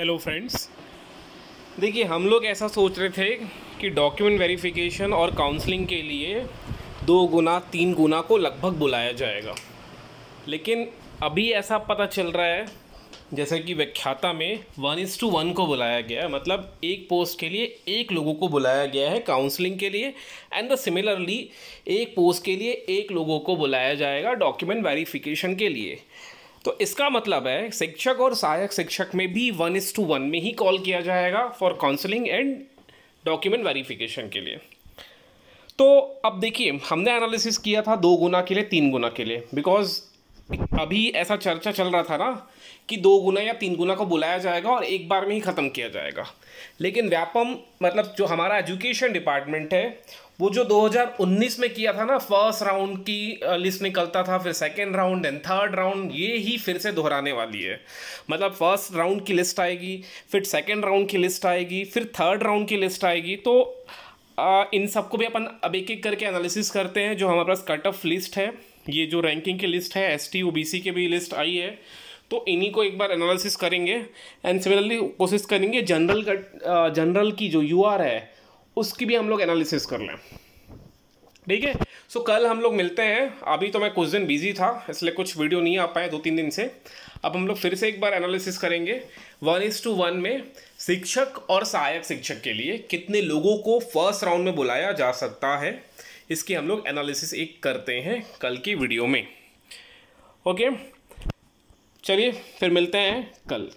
hello friends देखिए हम लोग ऐसा सोच रहे थे कि डॉक्यूमेंट वेरिफिकेशन और काउंसलिंग के लिए दो गुना तीन गुना को लगभग बुलाया जाएगा लेकिन अभी ऐसा पता चल रहा है जैसे कि व्याख्याता में वन इज़ टू वन को बुलाया गया है मतलब एक पोस्ट के लिए एक लोगों को बुलाया गया है काउंसलिंग के लिए एंड द सिमिलरली एक पोस्ट के लिए एक लोगों को बुलाया जाएगा डॉक्यूमेंट वेरिफिकेशन के लिए तो इसका मतलब है शिक्षक और सहायक शिक्षक में भी वन इज टू वन में ही कॉल किया जाएगा for counselling and document verification के लिए तो अब देखिए हमने एनालिसिस किया था दो गुना के लिए तीन गुना के लिए बिकॉज अभी ऐसा चर्चा चल रहा था ना कि दो गुना या तीन गुना को बुलाया जाएगा और एक बार में ही ख़त्म किया जाएगा लेकिन व्यापम मतलब जो हमारा एजुकेशन डिपार्टमेंट है वो जो 2019 में किया था ना फर्स्ट राउंड की लिस्ट निकलता था फिर second round and third round ये ही फिर से दोहराने वाली है मतलब फर्स्ट राउंड की लिस्ट आएगी फिर सेकेंड राउंड की लिस्ट आएगी फिर थर्ड राउंड की लिस्ट आएगी तो आ, इन सबको भी अपन अब एक एक करके एनालिसिस करते हैं जो हमारे पास कट ऑफ लिस्ट है ये जो रैंकिंग की लिस्ट है S T O B C की भी लिस्ट आई है तो इन्हीं को एक बार एनालिसिस करेंगे एंड सिमिलरली कोशिश करेंगे जनरल जनरल की जो यू आर है उसकी भी हम लोग एनालिसिस कर लें ठीक है सो कल हम लोग मिलते हैं अभी तो मैं कुछ दिन बिजी था इसलिए कुछ वीडियो नहीं आ पाए दो तीन दिन से अब हम लोग फिर से एक बार एनालिसिस करेंगे वन इज टू वन में शिक्षक और सहायक शिक्षक के लिए कितने लोगों को फर्स्ट राउंड में बुलाया जा सकता है इसकी हम लोग एनालिसिस एक करते हैं कल की वीडियो में ओके चलिए फिर मिलते हैं कल